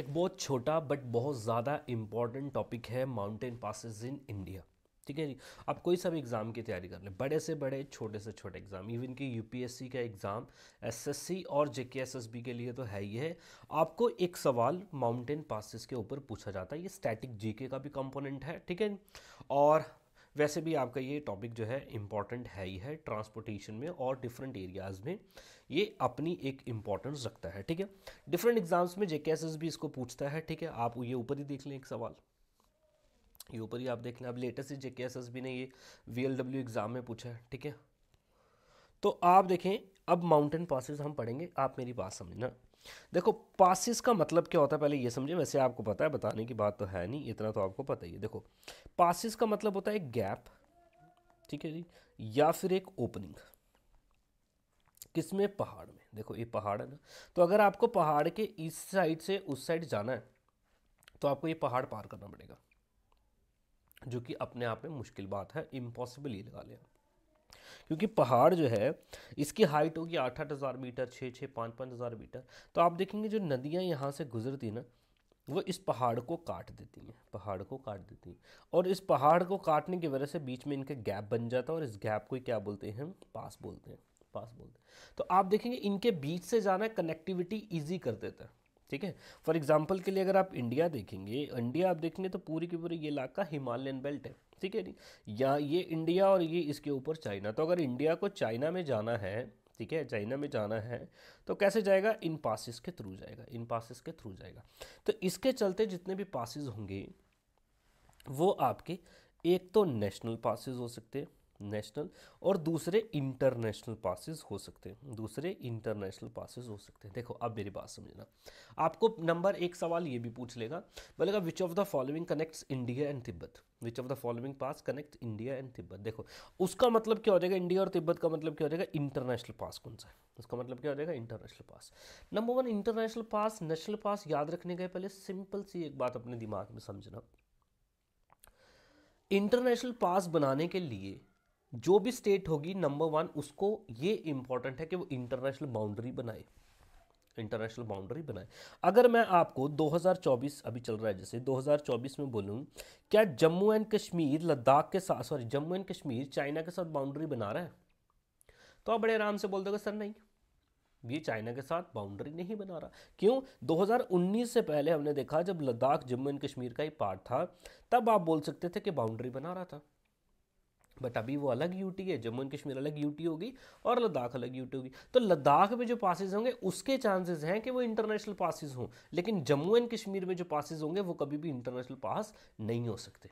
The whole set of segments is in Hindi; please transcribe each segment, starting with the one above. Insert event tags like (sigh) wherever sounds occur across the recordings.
एक बहुत छोटा बट बहुत ज़्यादा इम्पॉर्टेंट टॉपिक है माउंटेन पासिस इन इंडिया ठीक है जी आप कोई सा भी एग्ज़ाम की तैयारी कर लें बड़े से बड़े छोटे से छोटे एग्ज़ाम इवन कि यूपीएससी का एग्ज़ाम एसएससी और जेकेएसएसबी के लिए तो है ही है आपको एक सवाल माउंटेन पासिस के ऊपर पूछा जाता है ये स्टैटिक जीके का भी कंपोनेंट है ठीक है और वैसे भी आपका ये टॉपिक जो है इम्पॉर्टेंट है ही है ट्रांसपोर्टेशन में और डिफरेंट एरियाज़ में ये अपनी एक इंपॉर्टेंस रखता है ठीक है डिफरेंट एग्जाम्स में जेके भी इसको पूछता है ठीक है आप ये ऊपर ही देख लें एक सवाल ये ऊपर ही आप देख लें अब लेटेस्ट जेके एस ने ये वी एग्ज़ाम में पूछा है ठीक है तो आप देखें अब माउंटेन पासिस हम पढ़ेंगे आप मेरी बात समझना देखो पासिस का मतलब क्या होता है पहले ये समझे वैसे आपको पता है बताने की बात तो है नहीं इतना तो आपको पता ही है देखो पासिस का मतलब होता है गैप ठीक है जी या फिर एक ओपनिंग किस में पहाड़ में देखो ये पहाड़ है ना तो अगर आपको पहाड़ के इस साइड से उस साइड जाना है तो आपको ये पहाड़ पार करना पड़ेगा जो कि अपने आप में मुश्किल बात है इम्पॉसिबल ये लगा लिया क्योंकि पहाड़ जो है इसकी हाइट होगी आठ आठ हज़ार मीटर छः छः पाँच पाँच हज़ार मीटर तो आप देखेंगे जो नदियाँ यहाँ से गुजरती ना वो इस पहाड़ को काट देती हैं पहाड़ को काट देती हैं और इस पहाड़ को काटने की वजह से बीच में इनका गैप बन जाता है और इस गैप को क्या बोलते हैं हम पास बोलते हैं पास बोलते हैं तो आप देखेंगे इनके बीच से जाना कनेक्टिविटी ईजी कर देता है ठीक है फॉर एग्जाम्पल के लिए अगर आप इंडिया देखेंगे इंडिया आप देखेंगे तो पूरी की पूरी ये इलाका हिमालयन बेल्ट है ठीक है नहीं या ये इंडिया और ये इसके ऊपर चाइना तो अगर इंडिया को चाइना में जाना है ठीक है चाइना में जाना है तो कैसे जाएगा इन पासिस के थ्रू जाएगा इन पासिस के थ्रू जाएगा तो इसके चलते जितने भी पासिस होंगे वो आपके एक तो नेशनल पासिस हो सकते हैं नेशनल और दूसरे इंटरनेशनल पासिस हो सकते हैं दूसरे इंटरनेशनल पासिस हो सकते हैं देखो अब मेरी बात समझना आपको नंबर एक सवाल ये भी पूछ लेगा बोलेगा which of the following connects India and Tibet which of the following pass connect India and Tibet देखो उसका मतलब क्या हो जाएगा इंडिया और तिब्बत का मतलब क्या हो जाएगा इंटरनेशनल पास कौन सा है उसका मतलब क्या हो जाएगा international pass number one international pass national pass याद रखने के पहले सिंपल सी एक बात अपने दिमाग में समझना इंटरनेशनल पास बनाने के लिए जो भी स्टेट होगी नंबर वन उसको ये इंपॉर्टेंट है कि वो इंटरनेशनल बाउंड्री बनाए इंटरनेशनल बाउंड्री बनाए अगर मैं आपको 2024 अभी चल रहा है जैसे 2024 में बोलूँ क्या जम्मू एंड कश्मीर लद्दाख के साथ sorry Jammu and Kashmir China के साथ बाउंड्री बना रहा है तो आप बड़े आराम से बोल दोगे सर नहीं ये चाइना के साथ बाउंड्री नहीं बना रहा क्यों 2019 से पहले हमने देखा जब लद्दाख जम्मू एंड कश्मीर का ही पार्ट था तब आप बोल सकते थे कि बाउंड्री बना रहा था बट अभी वो अलग यूटी है जम्मू एंड कश्मीर अलग यूटी होगी और लद्दाख अलग यूटी होगी तो लद्दाख में जो पासिस होंगे उसके चांसेस हैं कि वो इंटरनेशनल पासिस हों लेकिन जम्मू एंड कश्मीर में जो पासिस होंगे वो कभी भी इंटरनेशनल पास नहीं हो सकते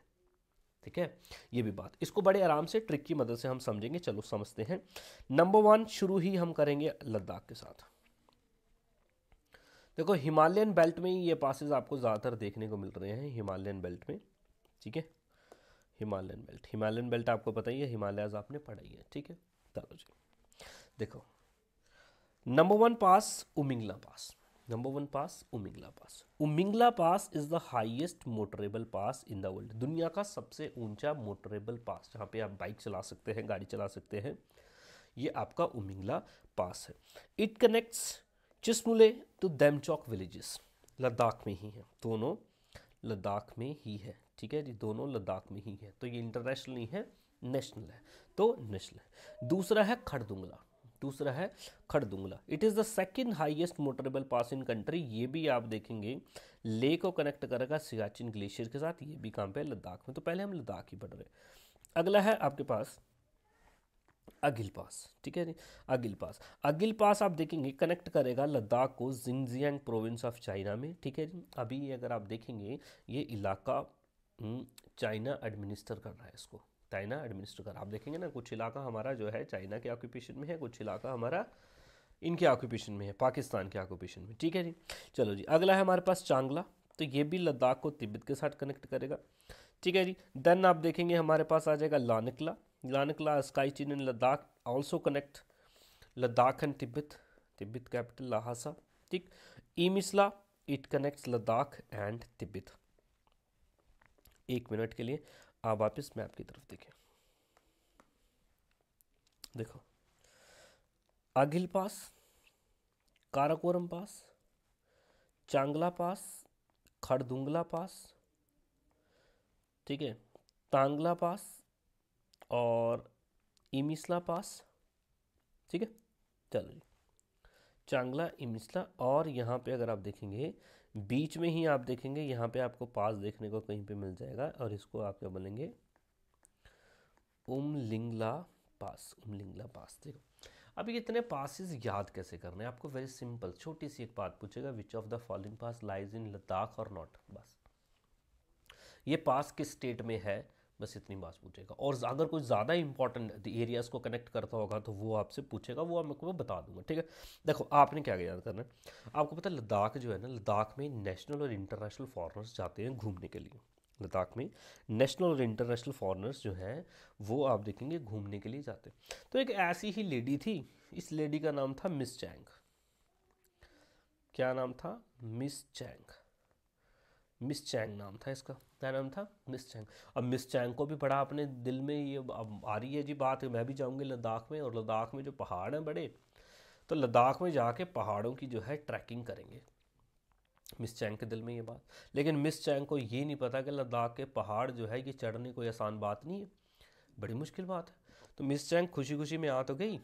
ठीक है ये भी बात इसको बड़े आराम से ट्रिक की मदद से हम समझेंगे चलो समझते हैं नंबर वन शुरू ही हम करेंगे लद्दाख के साथ देखो हिमालयन बेल्ट में ही ये पासिस आपको ज़्यादातर देखने को मिल रहे हैं हिमालयन बेल्ट में ठीक है हिमालयन बेल्ट हिमालयन बेल्ट आपको पता ही है हिमालयाज आपने पढ़ाई है ठीक है चलो जी देखो number one pass Umlingla pass number one pass Umlingla pass Umlingla pass is the highest motorable pass in the world दुनिया का सबसे ऊंचा मोटरेबल पास जहाँ पे आप बाइक चला सकते हैं गाड़ी चला सकते हैं ये आपका उमिंगला पास है इट कनेक्ट्स चिस्मुले टू तो दैमचौक विलेजेस लद्दाख में ही है दोनों लद्दाख में ही है ठीक है जी दोनों लद्दाख में ही है तो ये इंटरनेशनल नहीं है नेशनल है तो नेशनल है दूसरा है खड़दुंगला दूसरा है Khardungla it is the second highest motorable pass in country ये भी आप देखेंगे ले को कनेक्ट करेगा सियाचिन ग्लेशियर के साथ ये भी काम पे लद्दाख में तो पहले हम लद्दाख ही पढ़ रहे अगला है आपके पास अगिल पास ठीक है जी अगिल पास अगिल पास आप देखेंगे कनेक्ट करेगा लद्दाख को जिनजियांग प्रोविंस ऑफ चाइना में ठीक है जी अभी अगर आप देखेंगे ये इलाका हम्म, चाइना एडमिनिस्टर कर रहा है इसको चाइना एडमिनिस्टर कर आप देखेंगे ना कुछ इलाका हमारा जो है चाइना के ऑक्यूपेशन में है कुछ इलाका हमारा इनके ऑक्यूपेशन में है पाकिस्तान के ऑक्यूपेशन में ठीक है जी चलो जी अगला है हमारे पास चांगला तो ये भी लद्दाख को तिब्बत के साथ कनेक्ट करेगा ठीक है जी देन आप देखेंगे हमारे पास आ जाएगा लानकला लानकला स्काई Chin in Ladakh also connect Ladakh and Tibet Tibet capital Lhasa ठीक Imisla it connects Ladakh and Tibet एक मिनट के लिए आप वापस मैप की तरफ देखें देखो अघिल पास काराकोरम पास चांगला पास खड़दुंगला पास ठीक है तांगला पास और इमिसला पास ठीक है चलो जी चांगला इमिसला और यहाँ पे अगर आप देखेंगे बीच में ही आप देखेंगे यहाँ पे आपको पास देखने को कहीं पे मिल जाएगा और इसको आप क्या बोलेंगे उमलिंगला पास उमलिंगला पास देखो अब ये इतने पासिस याद कैसे करने हैं आपको वेरी सिंपल छोटी सी एक बात पूछेगा which of the following pass lies in Ladakh और नॉट बस ये पास किस स्टेट में है बस इतनी बात पूछेगा और अगर कोई ज़्यादा इंपॉर्टेंट एरियाज़ को कनेक्ट करता होगा तो वो आपसे पूछेगा वो आपको मैं बता दूंगा ठीक है देखो आपने क्या याद करना है आपको पता है लद्दाख जो है ना लद्दाख में नेशनल और इंटरनेशनल फॉरनर्स जाते हैं घूमने के लिए लद्दाख में नेशनल और इंटरनेशनल फॉरनर्स जो हैं वो आप देखेंगे घूमने के लिए जाते हैं तो एक ऐसी ही लेडी थी इस लेडी का नाम था मिस चैंग क्या नाम था मिस चैंग मिस चैंग नाम था इसका क्या नाम था मिस चैंग अब मिस चैंग को भी बड़ा अपने दिल में ये अब आ रही है जी बात है मैं भी जाऊँगी लद्दाख में और लद्दाख में जो पहाड़ हैं बड़े तो लद्दाख में जाके पहाड़ों की जो है ट्रैकिंग करेंगे मिस चैंग के दिल में ये बात लेकिन मिस चैंग को ये नहीं पता कि लद्दाख के पहाड़ जो है ये चढ़ने कोई आसान बात नहीं है बड़ी मुश्किल बात है तो मिस चैंग खुशी खुशी में आ तो गई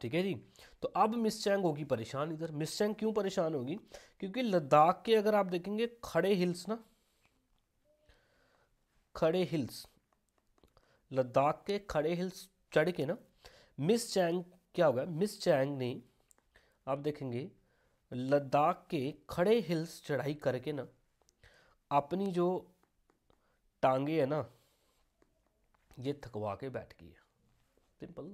ठीक है जी तो अब मिस चैंग होगी परेशान इधर मिस चैंग क्यों परेशान होगी क्योंकि लद्दाख के अगर आप देखेंगे खड़े हिल्स ना खड़े हिल्स लद्दाख के खड़े हिल्स चढ़ के ना मिस चैंग क्या होगा मिस चैंग ने आप देखेंगे लद्दाख के खड़े हिल्स चढ़ाई करके ना अपनी जो टांगे है ना ये थकवा के बैठ गई है सिंपल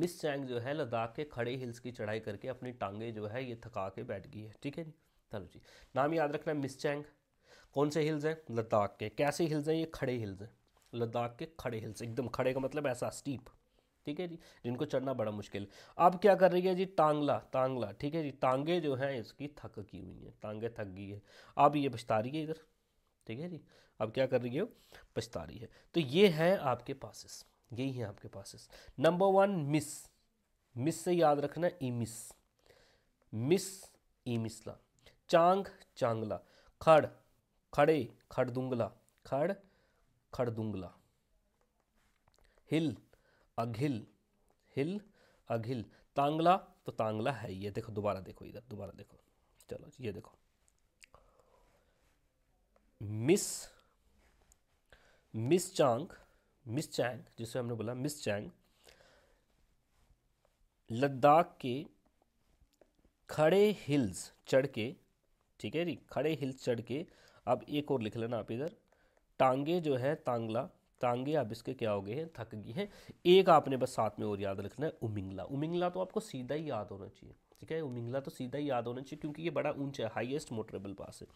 मिस चैंग जो है लद्दाख के खड़े हिल्स की चढ़ाई करके अपनी टांगे जो है ये थका के बैठ गई है ठीक है जी चलो जी नाम याद रखना है मिस चैंग कौन से हिल्स हैं लद्दाख के कैसे हिल्स हैं ये खड़े हिल्स हैं लद्दाख के खड़े हिल्स एकदम खड़े का मतलब ऐसा स्टीप ठीक है जी जिनको चढ़ना बड़ा मुश्किल है अब क्या कर रही है जी टांगला तांगला ठीक है जी टांगे जो हैं इसकी थक की हुई हैं टांगे थक गई है अब ये पछता रही है इधर ठीक है जी अब क्या कर रही है पछता रही है तो ये है आपके पासिस यही है आपके pass number one miss miss से याद रखना ई मिस मिस ई मिसला चांग चांगला खड़ खड़े खड़दुंगला खड़ खड़दुंगला हिल अघिल हिल अघिल तांगला तो तांगला है ये देखो दोबारा देखो इधर दोबारा देखो चलो ये देखो miss miss Chang miss Chang जिसे हमने बोला मिस चैंग लद्दाख के खड़े हिल्स चढ़ के ठीक है जी खड़े हिल्स चढ़ के अब एक और लिख लेना आप इधर टांगे जो है तांगला तांगे आप इसके क्या हो गए हैं थक गई हैं एक आपने बस साथ में और याद रखना है उमिंगला उमिंगला तो आपको सीधा ही याद होना चाहिए ठीक है उमिंगला तो सीधा ही याद होना चाहिए क्योंकि ये बड़ा ऊंचा है हाईएस्ट मोटरेबल पास है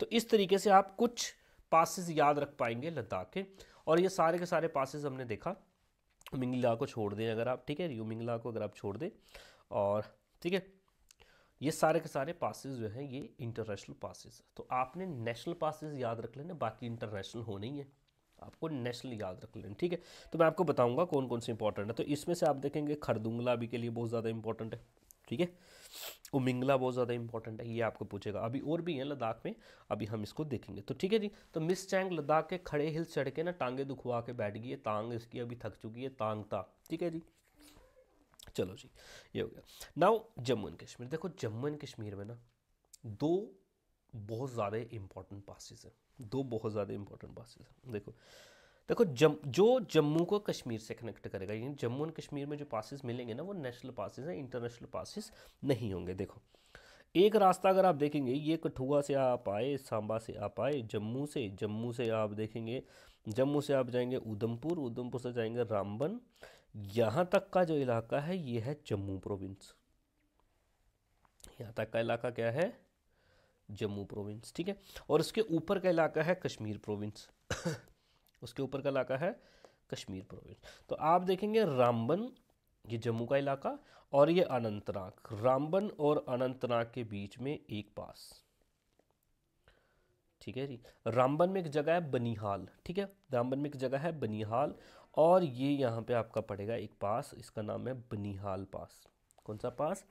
तो इस तरीके से आप कुछ पासिस याद रख पाएंगे लद्दाख के और ये सारे के सारे पासेज हमने देखा मिंगला को छोड़ दें अगर आप ठीक है यू मिंगला को अगर आप छोड़ दें और ठीक है ये सारे के सारे पासेज जो हैं ये इंटरनेशनल पासेज तो आपने नेशनल पासेज याद रख लेने बाकी इंटरनेशनल होने ही है आपको नेशनल याद रख लेना ठीक है तो मैं आपको बताऊंगा कौन कौन से इंपॉर्टेंट है तो इसमें से आप देखेंगे खरदुंगला भी के लिए बहुत ज़्यादा इंपॉर्टेंट है ठीक है उमिंगला बहुत ज़्यादा इंपॉर्टेंट है ये आपको पूछेगा अभी और भी हैं लद्दाख में अभी हम इसको देखेंगे तो ठीक है जी तो मिस चैंग लद्दाख के खड़े हिल चढ़ के ना टांगे दुखवा के बैठ गई है तांग इसकी अभी थक चुकी है तांगता ठीक है जी चलो जी ये हो गया नाउ जम्मू एंड कश्मीर देखो जम्मू एंड कश्मीर में ना दो बहुत ज़्यादा इंपॉर्टेंट पासिस हैं दो बहुत ज़्यादा इंपॉर्टेंट पासिस हैं देखो देखो जम जो जम्मू को कश्मीर से कनेक्ट करेगा यानी जम्मू एंड कश्मीर में जो पासिस मिलेंगे ना वो नेशनल पासिस हैं इंटरनेशनल पासिस नहीं होंगे देखो एक रास्ता अगर आप देखेंगे ये कठुआ से आप आए सांबा से आप आए जम्मू से जम्मू से आप देखेंगे जम्मू से आप जाएंगे उधमपुर उधमपुर से जाएंगे रामबन यहाँ तक का जो इलाका है ये है जम्मू प्रोविंस यहाँ तक का इलाका क्या है जम्मू प्रोविंस ठीक है और इसके ऊपर का इलाका है कश्मीर प्रोविंस उसके ऊपर का इलाका है कश्मीर प्रोविंस तो आप देखेंगे रामबन ये जम्मू का इलाका और ये अनंतनाग रामबन और अनंतनाग के बीच में एक पास ठीक है जी रामबन में एक जगह है बनिहाल ठीक है रामबन में एक जगह है बनिहाल और ये यहाँ पे आपका पड़ेगा एक पास इसका नाम है बनिहाल पास कौन सा पास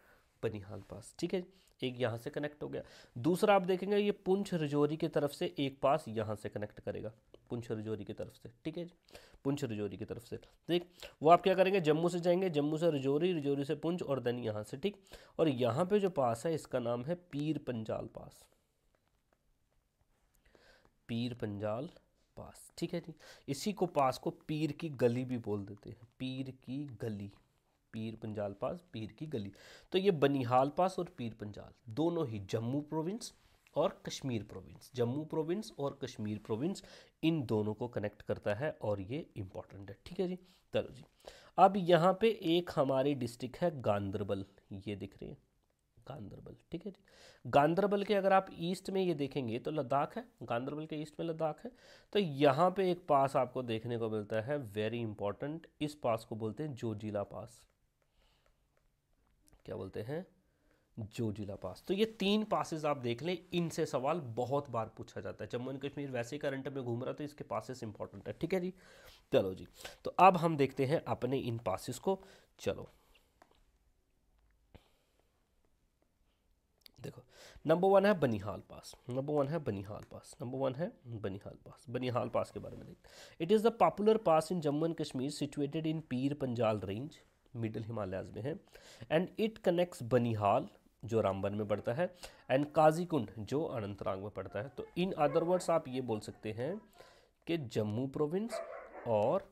बनिहाल पास ठीक है एक यहाँ से कनेक्ट हो गया दूसरा आप देखेंगे ये पुंछ रजौरी की तरफ से एक पास यहाँ से कनेक्ट करेगा पुंछ रजौरी की तरफ से ठीक है जी पुंछ रजौरी की तरफ से ठीक वो आप क्या करेंगे जम्मू से जाएंगे जम्मू से रजौरी रजौरी से पुंछ और देन यहाँ से ठीक और यहाँ पे जो पास है इसका नाम है पीर पंजाल पास पीर पंजाल पास ठीक है जी इसी को पास को पीर की गली भी बोल देते हैं पीर की गली पीर पंजाल पास पीर की गली तो ये बनिहाल पास और पीर पंजाल दोनों ही जम्मू प्रोविंस और कश्मीर प्रोविंस जम्मू प्रोविंस और कश्मीर प्रोविंस इन दोनों को कनेक्ट करता है और ये इम्पॉर्टेंट है ठीक है जी चलो जी अब यहाँ पे एक हमारी डिस्ट्रिक्ट है गांधरबल ये दिख रही है गांधरबल ठीक है जी गांधरबल के अगर आप ईस्ट में ये देखेंगे तो लद्दाख है गांधरबल के ईस्ट में लद्दाख है तो यहाँ पे एक पास आपको देखने को मिलता है वेरी इंपॉर्टेंट इस पास को बोलते हैं जोजिला पास क्या बोलते हैं जोजिला पास तो ये तीन पासेज आप देख लें इनसे सवाल बहुत बार पूछा जाता है जम्मू एंड कश्मीर वैसे करंट में घूम रहा तो इसके पासेस इंपॉर्टेंट है ठीक है जी चलो जी तो अब हम देखते हैं अपने इन पासेस को चलो देखो नंबर वन है बनिहाल पास नंबर वन है बनिहाल पास नंबर वन है बनिहाल पास बनिहाल पास के बारे में देखते it is the popular pass in Jammu and Kashmir situated in Pir Panjal range middle Himalayas में है एंड इट कनेक्ट्स बनिहाल जो रामबन में पड़ता है एंड काजीकुंड जो अनंतनाग में पड़ता है तो इन अदर वर्ड्स आप ये बोल सकते हैं कि जम्मू प्रोविंस और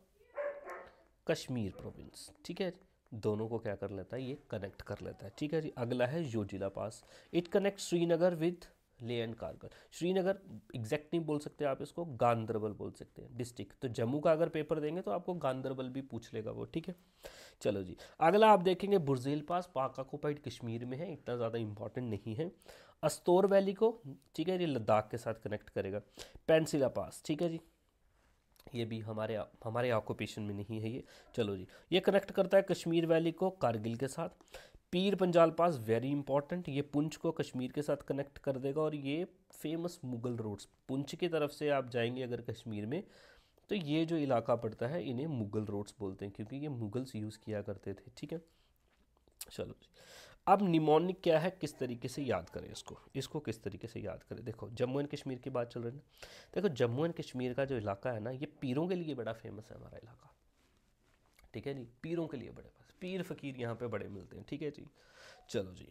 कश्मीर प्रोविंस ठीक है दोनों को क्या कर लेता है ये कनेक्ट कर लेता है ठीक है जी अगला है Zojila pass it connect Srinagar with Leh and Kargil Srinagar exact नहीं बोल सकते आप इसको गांधरबल बोल सकते हैं डिस्ट्रिक्ट तो जम्मू का अगर पेपर देंगे तो आपको गांधरबल भी पूछ लेगा वो ठीक है चलो जी अगला आप देखेंगे बुरजेल पास पाक ऑक्यूपाइड कश्मीर में है इतना ज़्यादा इंपॉर्टेंट नहीं है अस्तोर वैली को ठीक है ये लद्दाख के साथ कनेक्ट करेगा पेंसिला पास ठीक है जी ये भी हमारे हमारे ऑक्यूपेशन में नहीं है ये चलो जी ये कनेक्ट करता है कश्मीर वैली को कारगिल के साथ पीर पंजाल पास वेरी इंपॉर्टेंट ये पुंछ को कश्मीर के साथ कनेक्ट कर देगा और ये फेमस मुगल रोड्स पुंछ की तरफ से आप जाएंगे अगर कश्मीर में तो ये जो इलाका पड़ता है इन्हें मुगल रोड्स बोलते हैं क्योंकि ये मुगल्स यूज़ किया करते थे ठीक है चलो जी अब निमोनिक क्या है किस तरीके से याद करें इसको इसको किस तरीके से याद करें देखो जम्मू एंड कश्मीर की बात चल रही है ना देखो जम्मू एंड कश्मीर का जो इलाका है ना ये पीरों के लिए बड़ा फेमस है हमारा इलाका ठीक है जी पीरों के लिए बड़े पीर फकीर यहाँ पे बड़े मिलते हैं ठीक है जी चलो जी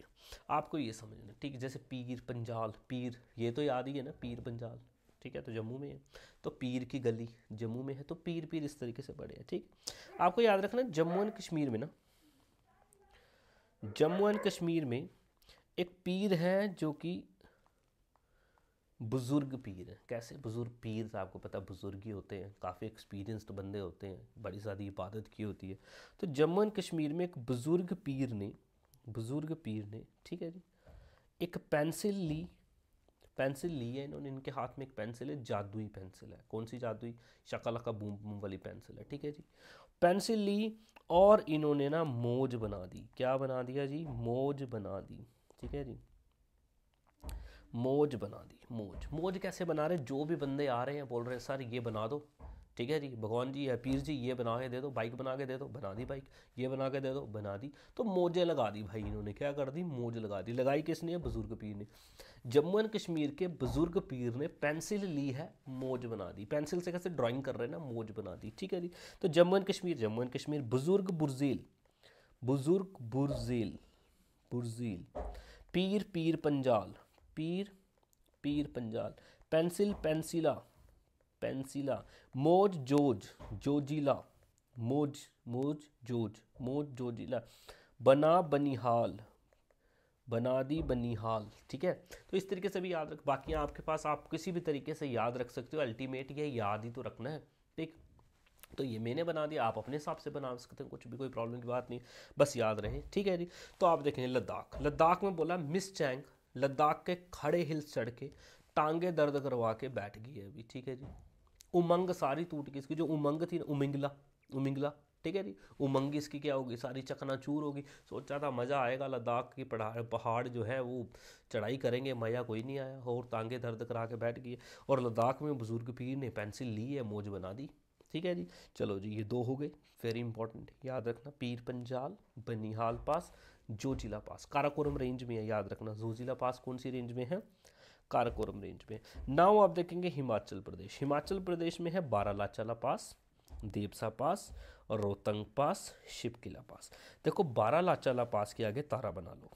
आपको ये समझना ठीक है जैसे पीर पंजाल पीर ये तो याद ही है ना पीर पंजाल ठीक है तो जम्मू में है तो पीर की गली जम्मू में है तो पीर पीर इस तरीके से बड़े हैं ठीक आपको याद रखना जम्मू एंड कश्मीर में ना जम्मू एंड कश्मीर में एक पीर है जो कि बुज़ुर्ग पीर कैसे बुज़ुर्ग पीर आपको पता बुज़ुर्ग ही होते हैं काफ़ी एक्सपीरियंस्ड बंदे होते हैं बड़ी सारी इबादत की होती है तो जम्मू एंड कश्मीर में एक बुज़ुर्ग पीर ने बुज़ुर्ग पीर ने ठीक है जी एक पेंसिल ली पेंसिल ली है इन्होंने इनके हाथ में एक पेंसिल है जादुई पेंसिल है कौन सी जादुई शकल का बूम बूम वाली पेंसिल है ठीक है जी पेंसिल ली और इन्होंने ना मोज बना दी क्या बना दिया जी मोज बना दी ठीक है जी मौज बना दी मौज मौज कैसे बना रहे जो भी बंदे आ रहे हैं बोल रहे हैं सर ये बना दो ठीक है जी भगवान जी या पीर जी ये बना के दे दो बाइक बना के दे दो बना दी बाइक ये बना के दे दो बना दी तो मौजें लगा दी भाई इन्होंने क्या कर दी मौज लगा दी लगाई किसने है बुज़ुर्ग पीर ने जम्मू एंड कश्मीर के बुज़ुर्ग पीर ने पेंसिल ली है मौज बना दी पेंसिल से कैसे ड्राइंग कर रहे हैं ना मौज बना दी ठीक है जी तो जम्मू एंड कश्मीर जम्मू एंड कश्मीर बुज़ुर्ग बुरजील बुज़ुर्ग बुरजील बुरजील पीर पीर पंजाल पीर पीर पंजाल पेंसिल पेंसिला पेंसिला मोज जोज जोजिला मोज मोज जोज मोज जोजिला बना बनिहाल बना दी बनिहाल ठीक है तो इस तरीके से भी याद रख बाकी आपके पास आप किसी भी तरीके से याद रख सकते हो अल्टीमेट ये याद ही तो रखना है ठीक तो ये मैंने बना दिया आप अपने हिसाब से बना सकते हैं कुछ भी कोई प्रॉब्लम की बात नहीं बस याद रहे ठीक है जी तो आप देखें लद्दाख लद्दाख में बोला मिस चैंग लद्दाख के खड़े हिल चढ़ के टांगे दर्द करवा के बैठ गई है अभी ठीक है जी उमंग सारी टूट गई इसकी जो उमंग थी ना उमिंगला उमिंगला ठीक है जी उमंग इसकी क्या होगी सारी चकना चूर होगी सोचा था मज़ा आएगा लद्दाख की पहाड़ पहाड़ जो है वो चढ़ाई करेंगे मज़ा कोई नहीं आया और टांगे दर्द करा के बैठ गई और लद्दाख में बुज़ुर्ग पीर ने पेंसिल ली है मोज बना दी ठीक है जी चलो जी ये दो हो गए वेरी इंपॉर्टेंट याद रखना Pir Panjal Banihal pass Zojila pass Karakoram range में है याद रखना जोजिला पास कौन सी रेंज में है काराकोरम रेंज में नाउ आप देखेंगे हिमाचल प्रदेश हिमाचल प्रदेश में है बारालाचाला पास देवसा पास और रोहतंग पास शिवकिला पास देखो बारा लाचाला पास के आगे तारा बना लो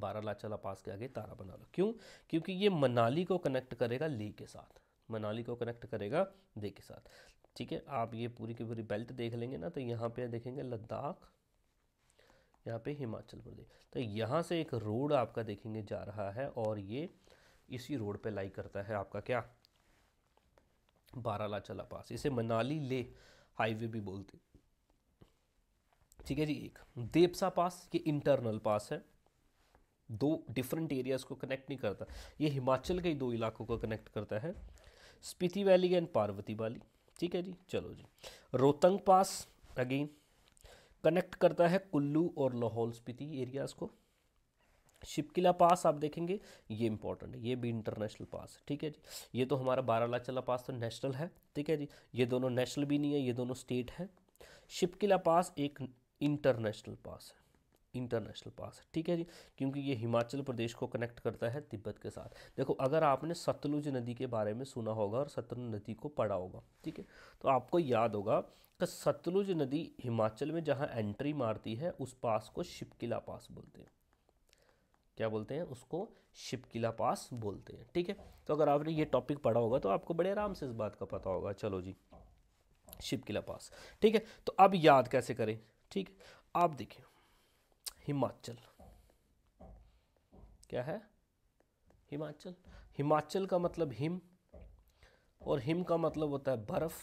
बारा लाचाला पास के आगे तारा बना लो क्यों क्योंकि ये मनाली को कनेक्ट करेगा ले के साथ मनाली को कनेक्ट करेगा दे के साथ ठीक है आप ये पूरी की पूरी बेल्ट देख लेंगे ना तो यहाँ पे देखेंगे लद्दाख यहाँ पे हिमाचल प्रदेश तो यहाँ से एक रोड आपका देखेंगे जा रहा है और ये इसी रोड पे लाई करता है आपका क्या बाराला चला पास इसे मनाली ले हाईवे भी बोलते ठीक है जी एक देवसा पास ये इंटरनल पास है दो डिफरेंट एरियाज को कनेक्ट नहीं करता ये हिमाचल के दो इलाकों को कनेक्ट करता है Spiti valley and Parvati valley ठीक है जी चलो जी रोहतंग पास अगेन कनेक्ट करता है कुल्लू और लाहौल स्पीति एरियाज़ को शिपकिला पास आप देखेंगे ये इंपॉर्टेंट है ये भी इंटरनेशनल पास है ठीक है जी ये तो हमारा बारालाचला पास तो नेशनल है ठीक है जी ये दोनों नेशनल भी नहीं है ये दोनों स्टेट है शिपकिला पास एक इंटरनेशनल पास है इंटरनेशनल पास ठीक है जी क्योंकि ये हिमाचल प्रदेश को कनेक्ट करता है तिब्बत के साथ देखो अगर आपने सतलुज नदी के बारे में सुना होगा और सतलुज नदी को पढ़ा होगा ठीक है तो आपको याद होगा कि सतलुज नदी हिमाचल में जहाँ एंट्री मारती है उस पास को शिपकिला पास बोलते हैं क्या बोलते हैं उसको शिपकिला पास बोलते हैं ठीक है तो अगर आपने ये टॉपिक पढ़ा होगा तो आपको बड़े आराम से इस बात का पता होगा चलो जी शिपकिला पास ठीक है तो अब याद कैसे करें ठीक है आप देखिए हिमाचल क्या है हिमाचल हिमाचल का मतलब हिम और हिम का मतलब होता है बर्फ़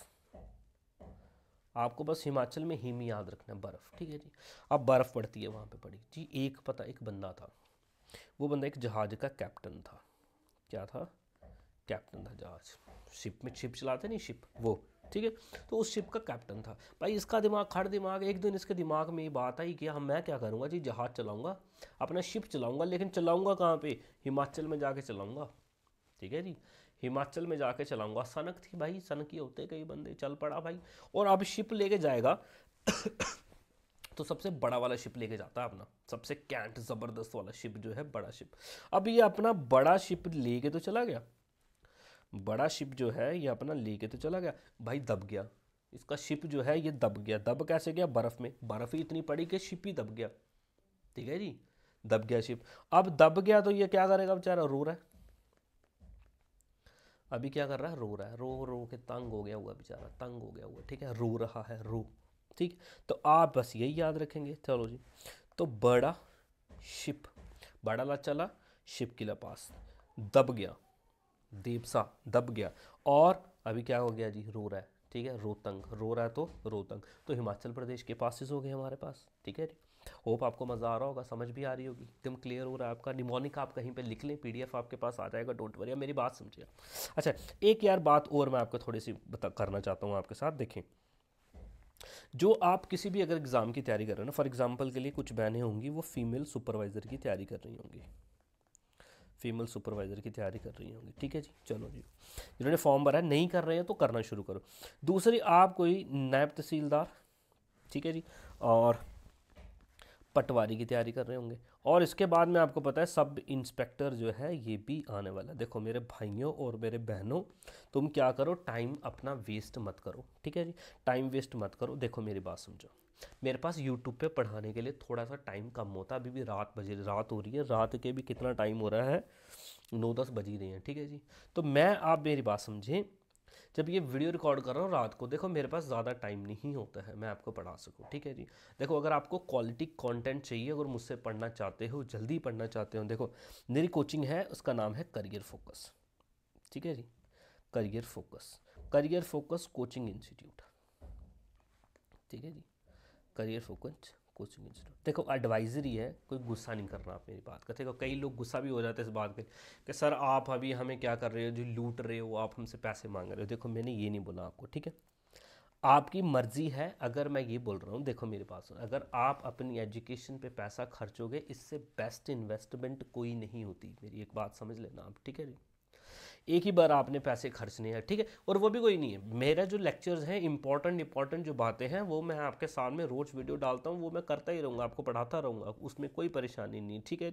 आपको बस हिमाचल में हिम याद रखना है बर्फ़ ठीक है जी अब बर्फ़ पड़ती है वहां पे पड़ी जी एक पता एक बंदा था वो बंदा एक जहाज़ का कैप्टन था क्या था कैप्टन था जहाज़ शिप में शिप चलाते नहीं शिप वो ठीक है तो उस शिप का कैप्टन था भाई इसका दिमाग खड़ दिमाग एक दिन इसके दिमाग में ये बात आई कि हम मैं क्या करूँगा जी जहाज़ चलाऊँगा अपना शिप चलाऊँगा लेकिन चलाऊँगा कहाँ पे हिमाचल में जाके चलाऊँगा ठीक है जी हिमाचल में जाके चलाऊँगा सनक थी भाई सनक ही होते कई बंदे चल पड़ा भाई और अब शिप लेके जाएगा (coughs) तो सबसे बड़ा वाला शिप लेके जाता है अपना सबसे कैंट ज़बरदस्त वाला शिप जो है बड़ा शिप अब ये अपना बड़ा शिप लेके तो चला गया बड़ा शिप जो है ये अपना लेके तो चला गया भाई दब गया इसका शिप जो है ये दब गया दब कैसे गया बर्फ़ में बर्फ़ ही इतनी पड़ी कि शिप ही दब गया ठीक है जी दब गया शिप अब दब गया तो ये क्या करेगा बेचारा रो रहा है अभी क्या कर रहा है रो रहा है रो रो के तंग हो गया हुआ बेचारा तंग हो गया हुआ ठीक है रो रहा है रो ठीक तो आप बस यही याद रखेंगे चलो जी तो बड़ा शिप बड़ा ला चला शिप किला पास दब गया देवसा दब गया और अभी क्या हो गया जी रो रहा है ठीक है रोतंग रो रहा है तो रोतंग तो हिमाचल प्रदेश के पासिस हो गए हमारे पास ठीक है जी होप आपको मज़ा आ रहा होगा समझ भी आ रही होगी एकदम क्लियर हो रहा है आपका निमोनिक आप कहीं पे लिख लें पीडीएफ आपके पास आ जाएगा डोंट वरी मेरी बात समझिए अच्छा एक यार बात और मैं आपको थोड़ी सी बता करना चाहता हूँ आपके साथ देखें जो आप किसी भी अगर एग्ज़ाम की तैयारी कर रहे हो ना फॉर एग्ज़ाम्पल के लिए कुछ बहनें होंगी वो फीमेल सुपरवाइज़र की तैयारी कर रही होंगी फीमेल सुपरवाइज़र की तैयारी कर रही होंगी ठीक है जी चलो जी जिन्होंने फॉर्म भरा है नहीं कर रहे हैं तो करना शुरू करो दूसरी आप कोई नायब तहसीलदार ठीक है जी और पटवारी की तैयारी कर रहे होंगे और इसके बाद में आपको पता है सब इंस्पेक्टर जो है ये भी आने वाला देखो मेरे भाइयों और मेरे बहनों तुम क्या करो टाइम अपना वेस्ट मत करो ठीक है जी टाइम वेस्ट मत करो देखो मेरी बात समझो मेरे पास यूट्यूब पे पढ़ाने के लिए थोड़ा सा टाइम कम होता है अभी भी रात बजे रात हो रही है रात के भी कितना टाइम हो रहा है नौ दस बज ही रहे हैं ठीक है जी तो मैं आप मेरी बात समझें जब ये वीडियो रिकॉर्ड कर रहा हूँ रात को देखो मेरे पास ज़्यादा टाइम नहीं होता है मैं आपको पढ़ा सकूँ ठीक है जी देखो अगर आपको क्वालिटी कंटेंट चाहिए अगर मुझसे पढ़ना चाहते हो जल्दी पढ़ना चाहते हो देखो मेरी कोचिंग है उसका नाम है करियर फोकस ठीक है जी career focus career focus coaching institute ठीक है जी करियर फोकस कोचिंग इंस्टीट्यूट देखो एडवाइजरी है कोई गुस्सा नहीं करना आप मेरी बात का देखो कई लोग गुस्सा भी हो जाते हैं इस बात पे कि सर आप अभी हमें क्या कर रहे हो जो लूट रहे हो आप हमसे पैसे मांग रहे हो देखो मैंने ये नहीं बोला आपको ठीक है आपकी मर्जी है अगर मैं ये बोल रहा हूँ देखो मेरे पास अगर आप अपनी एजुकेशन पे पैसा खर्चोगे इससे बेस्ट इन्वेस्टमेंट कोई नहीं होती मेरी एक बात समझ लेना आप ठीक है जी एक ही बार आपने पैसे खर्चने हैं ठीक है और वो भी कोई नहीं है मेरा जो लेक्चर्स हैं इंपॉर्टेंट इंपॉर्टेंट जो बातें हैं वो मैं आपके सामने रोज़ वीडियो डालता हूँ वो मैं करता ही रहूँगा आपको पढ़ाता रहूँगा उसमें कोई परेशानी नहीं ठीक है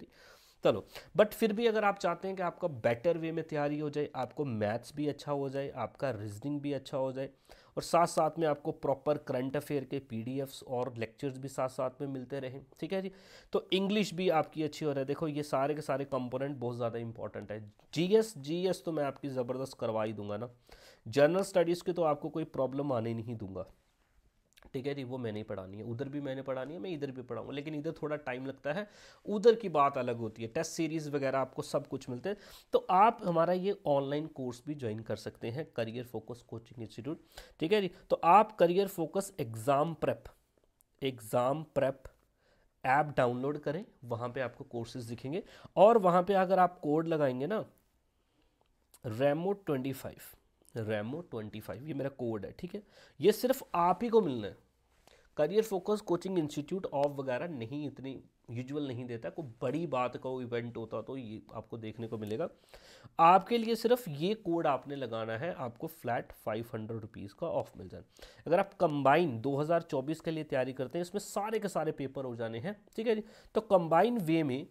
चलो बट फिर भी अगर आप चाहते हैं कि आपका बेटर वे में तैयारी हो जाए आपको मैथ्स भी अच्छा हो जाए आपका रीजनिंग भी अच्छा हो जाए और साथ साथ में आपको प्रॉपर करंट अफेयर के पी और लेक्चर्स भी साथ साथ में मिलते रहें ठीक है जी तो इंग्लिश भी आपकी अच्छी हो रहा है देखो ये सारे के सारे कंपोनेंट बहुत ज़्यादा इंपॉर्टेंट है जीएस जीएस तो मैं आपकी ज़बरदस्त करवा ही दूंगा ना जनरल स्टडीज़ की तो आपको कोई प्रॉब्लम आने नहीं दूंगा ठीक है जी वो मैंने ही पढ़ानी है उधर भी मैंने पढ़ानी है मैं इधर भी पढ़ाऊंगा लेकिन इधर थोड़ा टाइम लगता है उधर की बात अलग होती है टेस्ट सीरीज़ वगैरह आपको सब कुछ मिलते हैं तो आप हमारा ये ऑनलाइन कोर्स भी ज्वाइन कर सकते हैं करियर फोकस कोचिंग इंस्टीट्यूट ठीक है जी तो आप career focus exam prep exam prep app download करें वहाँ पर आपको कोर्सेज दिखेंगे और वहाँ पर अगर आप कोड लगाएंगे ना Remo twenty five Remo twenty five ये मेरा कोड है ठीक है ये सिर्फ आप ही को मिलना है career focus coaching institute off वगैरह नहीं इतनी यूजुअल नहीं देता कोई बड़ी बात का इवेंट होता तो ये आपको देखने को मिलेगा आपके लिए सिर्फ ये कोड आपने लगाना है आपको फ्लैट फाइव हंड्रेड रुपीज़ का ऑफ मिल जाए अगर आप कंबाइन 2024 के लिए तैयारी करते हैं इसमें सारे के सारे पेपर हो जाने हैं ठीक है जी तो कंबाइन वे में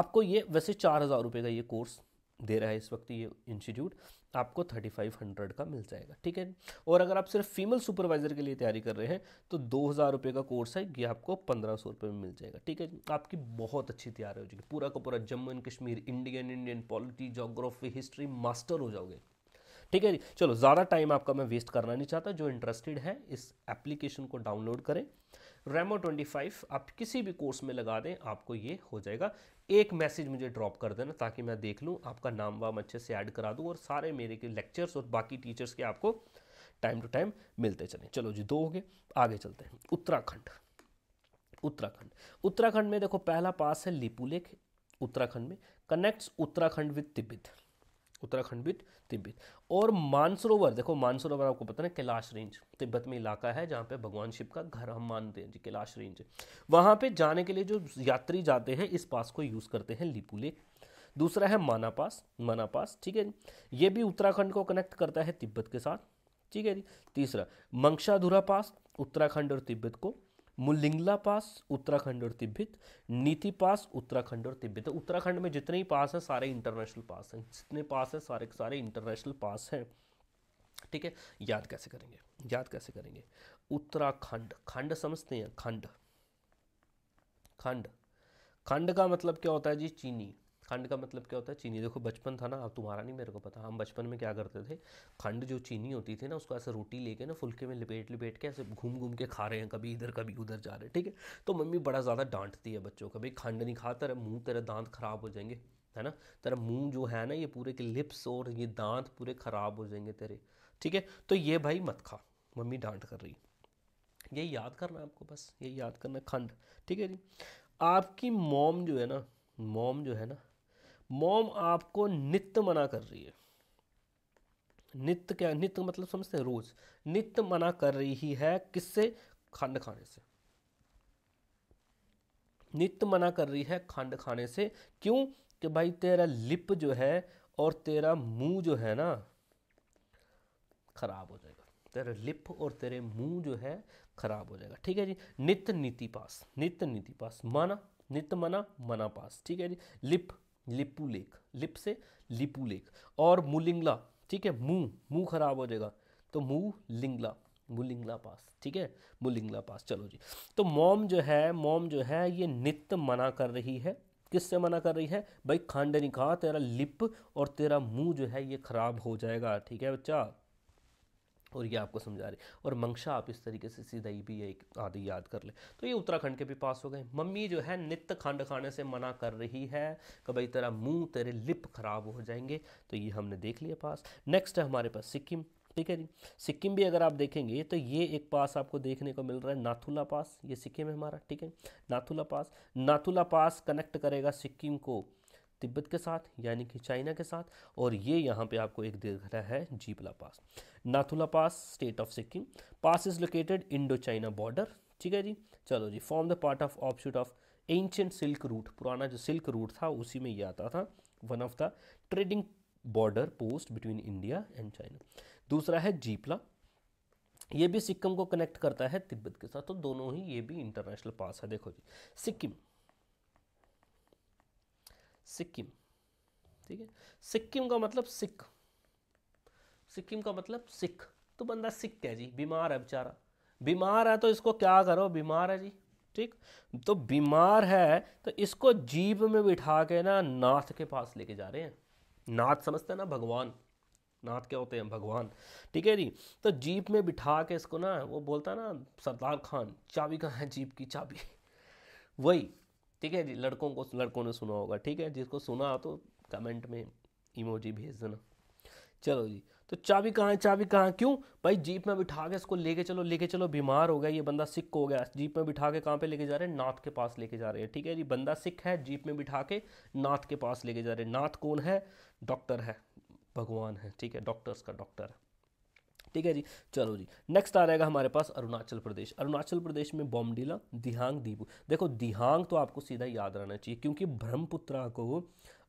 आपको ये वैसे चार हज़ार रुपये का ये कोर्स दे रहा है इस वक्त ये इंस्टीट्यूट आपको थर्टी फाइव हंड्रेड का मिल जाएगा ठीक है और अगर आप सिर्फ फीमेल सुपरवाइज़र के लिए तैयारी कर रहे हैं तो दो हज़ार रुपये का कोर्स है ये आपको पंद्रह सौ रुपये में मिल जाएगा ठीक है आपकी बहुत अच्छी तैयारी हो जाएगी पूरा का पूरा Jammu and Kashmir Indian Indian polity geography history master हो जाओगे ठीक है जी चलो ज़्यादा टाइम आपका मैं वेस्ट करना नहीं चाहता जो इंटरेस्टेड है इस एप्लीकेशन को डाउनलोड करें रेमो ट्वेंटी फाइव आप किसी भी कोर्स में लगा दें आपको ये हो जाएगा एक मैसेज मुझे ड्रॉप कर देना ताकि मैं देख लूँ आपका नाम वाम अच्छे से ऐड करा दूँ और सारे मेरे के लेक्चर्स और बाकी टीचर्स के आपको टाइम टू टाइम मिलते चले चलो जी दो हो गए आगे चलते हैं उत्तराखंड उत्तराखंड उत्तराखंड में देखो पहला पास है लिपुलेख उत्तराखंड में connects Uttarakhand with Tibet Uttarakhand भी तिब्बत और मानसरोवर देखो मानसरोवर आपको पता ना कैलाश रेंज तिब्बत में इलाका है जहाँ पे भगवान शिव का घर हम मानते हैं जी कैलाश रेंज वहाँ पे जाने के लिए जो यात्री जाते हैं इस पास को यूज़ करते हैं लिपू लेक दूसरा है माना पास माना पास ठीक है ये भी उत्तराखंड को कनेक्ट करता है तिब्बत के साथ ठीक है जी तीसरा मंगशाधुरा पास उत्तराखंड और तिब्बत को मुलिंगला पास उत्तराखंड और तिब्बत नीति पास उत्तराखंड और तिब्बत तो उत्तराखंड में जितने ही पास हैं सारे इंटरनेशनल पास हैं जितने पास हैं सारे सारे इंटरनेशनल पास हैं ठीक है याद कैसे करेंगे याद कैसे करेंगे उत्तराखंड खंड समझते हैं खंड खंड खंड का मतलब क्या होता है जी चीनी खंड का मतलब क्या होता है चीनी देखो बचपन था ना अब तुम्हारा नहीं मेरे को पता हम बचपन में क्या करते थे खंड जो चीनी होती थी ना उसको ऐसे रोटी लेके ना फुलके में लपेट लपेट के ऐसे घूम घूम के खा रहे हैं कभी इधर कभी उधर जा रहे हैं ठीक है तो मम्मी बड़ा ज़्यादा डांटती है बच्चों को भाई खंड नहीं खा तेरा मुँह तेरा दांत खराब हो जाएंगे है ना तेरा मुँह जो है ना ये पूरे के लिप्स और ये दांत पूरे ख़राब हो जाएंगे तेरे ठीक है तो ये भाई मत खा मम्मी डांट कर रही ये याद करना आपको बस ये याद करना खंड ठीक है जी आपकी मोम जो है ना मोम जो है ना मोम आपको नित्य मना कर रही है नित्य क्या नित्य मतलब समझते हैं रोज नित्य मना कर रही है किससे खंड खाने से नित्य मना कर रही है खंड खाने से क्यों कि भाई तेरा लिप जो है और तेरा मुंह जो है ना खराब हो जाएगा तेरा लिप और तेरे मुंह जो है खराब हो जाएगा ठीक है जी नित्य नीति पास नित्य नीति पास माना नित्य मना मना पास ठीक है जी लिप लिपू लेख लिप से लिपू लेख और मुलिंगला ठीक है मुंह मुंह खराब हो जाएगा तो मुंह लिंगला मुलिंगला पास ठीक है मुलिंगला पास चलो जी तो मोम जो है मोम जो है ये नित्य मना कर रही है किससे मना कर रही है भाई खांडनी खा तेरा लिप और तेरा मुंह जो है ये खराब हो जाएगा ठीक है बच्चा और ये आपको समझा रहे और मंगशा आप इस तरीके से सीधा ही भी एक आदि याद कर ले तो ये उत्तराखंड के भी पास हो गए मम्मी जो है नित्य खंड खाने से मना कर रही है कि भाई तेरा मुंह तेरे लिप खराब हो जाएंगे तो ये हमने देख लिया पास नेक्स्ट है हमारे पास सिक्किम ठीक है जी सिक्किम भी अगर आप देखेंगे तो ये एक पास आपको देखने को मिल रहा है नाथुला पास ये सिक्किम है हमारा ठीक है Nathula pass Nathula pass connect करेगा सिक्किम को तिब्बत के साथ यानी कि चाइना के साथ और ये यहाँ पे आपको एक दिख रहा है Jelepla pass Nathula pass state of Sikkim pass is located Indo China border ठीक है जी चलो जी form the part of offshoot of ancient silk route पुराना जो सिल्क रूट था उसी में ये आता था one of the trading border post between India and China दूसरा है जीपला ये भी सिक्किम को कनेक्ट करता है तिब्बत के साथ तो दोनों ही ये भी इंटरनेशनल पास है देखो जी सिक्किम सिक्किम ठीक है सिक्किम का मतलब सिख सिक्किम का मतलब सिख तो बंदा सिख है जी बीमार है बेचारा बीमार है तो इसको क्या करो बीमार है जी ठीक तो बीमार है तो इसको जीप में बिठा के ना नाथ के पास लेके जा रहे हैं नाथ समझते हैं ना भगवान नाथ क्या होते हैं भगवान ठीक है जी तो जीप में बिठा के इसको ना वो बोलता है ना सरदार खान चाबी कहाँ है जीप की चाबी (laughs) वही ठीक है जी लड़कों को लड़कों ने सुना होगा ठीक है जिसको सुना तो कमेंट में इमोजी भेज देना चलो जी तो चाबी कहाँ है चाबी कहाँ क्यों भाई जीप में बिठा के इसको लेके चलो लेके चलो बीमार हो गया ये बंदा सिख हो गया जीप में बिठा के कहाँ पे लेके जा रहे हैं नाथ के पास लेके जा रहे हैं ठीक है जी बंदा सिख है जीप में बिठा के नाथ के पास लेके जा रहे हैं नाथ कौन है डॉक्टर है भगवान है ठीक है डॉक्टर्स का डॉक्टर है ठीक है जी चलो जी नेक्स्ट आ जाएगा हमारे पास अरुणाचल प्रदेश अरुणाचल प्रदेश में बॉमडीला दिहांग दीपू देखो दिहांग तो आपको सीधा याद रहना चाहिए क्योंकि ब्रह्मपुत्रा को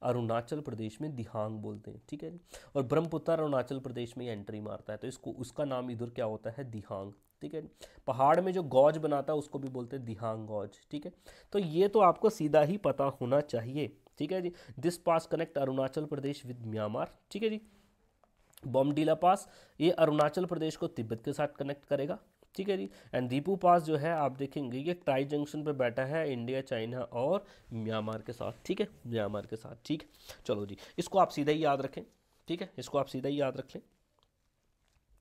अरुणाचल प्रदेश में दिहांग बोलते हैं ठीक है जी और ब्रह्मपुत्र अरुणाचल प्रदेश में एंट्री मारता है तो इसको उसका नाम इधर क्या होता है दिहांग ठीक है पहाड़ में जो गौज बनाता है उसको भी बोलते हैं दिहांग गौज ठीक है तो ये तो आपको सीधा ही पता होना चाहिए ठीक है जी this pass connect Arunachal Pradesh with Myanmar ठीक है जी बॉमडीला पास ये अरुणाचल प्रदेश को तिब्बत के साथ कनेक्ट करेगा ठीक है जी एंड दीपू पास जो है आप देखेंगे ये ट्राई जंक्शन पे बैठा है इंडिया चाइना और म्यांमार के साथ ठीक है म्यांमार के साथ ठीक है चलो जी इसको आप सीधा ही याद रखें ठीक है इसको आप सीधा ही याद रख लें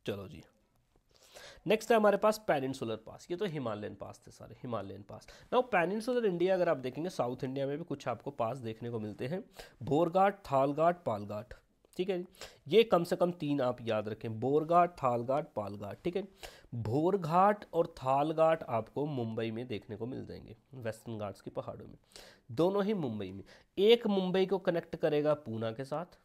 चलो जी नेक्स्ट है हमारे पास पेनिनसुलर पास ये तो हिमालयन पास थे सारे हिमालयन पास ना पेनिनसुलर इंडिया अगर आप देखेंगे साउथ इंडिया में भी कुछ आपको पास देखने को मिलते हैं बोरघाट थालघाट पालघाट ठीक है ये कम से कम तीन आप याद रखें बोरघाट थालघाट पालघाट ठीक है भोरघाट और थालघाट आपको मुंबई में देखने को मिल जाएंगे वेस्टर्न घाट्स की पहाड़ों में दोनों ही मुंबई में एक मुंबई को कनेक्ट करेगा पूना के साथ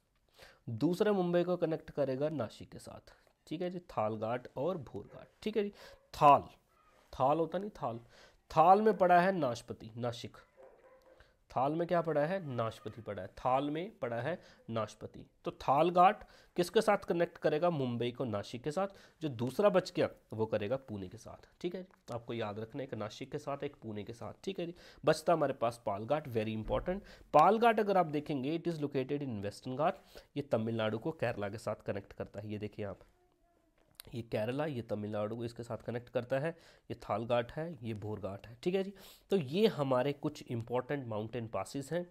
दूसरा मुंबई को कनेक्ट करेगा नासिक के साथ ठीक है जी थालघाट और भोरघाट ठीक है जी थाल थाल होता नहीं थाल थाल में पड़ा है नाशपति नासिक थाल में क्या पड़ा है नाशपति पड़ा है थाल में पड़ा है नाशपति तो थाल घाट किसके साथ कनेक्ट करेगा मुंबई को नासिक के साथ जो दूसरा बच गया वो करेगा पुणे के साथ ठीक है आपको याद रखना है एक नासिक के साथ एक पुणे के साथ ठीक है जी बचता हमारे पास पालघाट वेरी इंपॉर्टेंट पालघाट अगर आप देखेंगे it is located in western ghat ये तमिलनाडु को केरला के साथ कनेक्ट करता है ये देखिए आप ये केरला ये तमिलनाडु को इसके साथ कनेक्ट करता है ये थालघाट है ये भोरघाट है ठीक है जी तो ये हमारे कुछ इंपॉर्टेंट माउंटेन पासिस हैं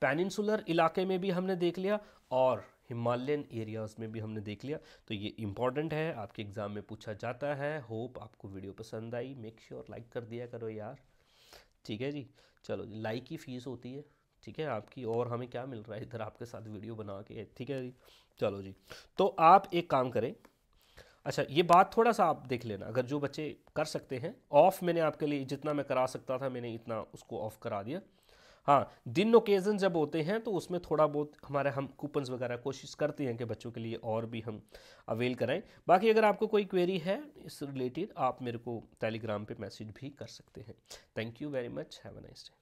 पेनिनसुलर इलाके में भी हमने देख लिया और हिमालयन एरियाज़ में भी हमने देख लिया तो ये इंपॉर्टेंट है आपके एग्ज़ाम में पूछा जाता है होप आपको वीडियो पसंद आई मेक श्योर लाइक कर दिया करो यार ठीक है जी चलो जी लाइक की फ़ीस होती है ठीक है आपकी और हमें क्या मिल रहा है इधर आपके साथ वीडियो बना के ठीक है जी चलो जी तो आप एक काम करें अच्छा ये बात थोड़ा सा आप देख लेना अगर जो बच्चे कर सकते हैं ऑफ मैंने आपके लिए जितना मैं करा सकता था मैंने इतना उसको ऑफ करा दिया हाँ दिन ओकेज़न जब होते हैं तो उसमें थोड़ा बहुत हमारे हम कूपन्स वगैरह कोशिश करते हैं कि बच्चों के लिए और भी हम अवेल कराएं बाकी अगर आपको कोई क्वेरी है इस रिलेटेड आप मेरे को टेलीग्राम पे मैसेज भी कर सकते हैं thank you very much have a nice day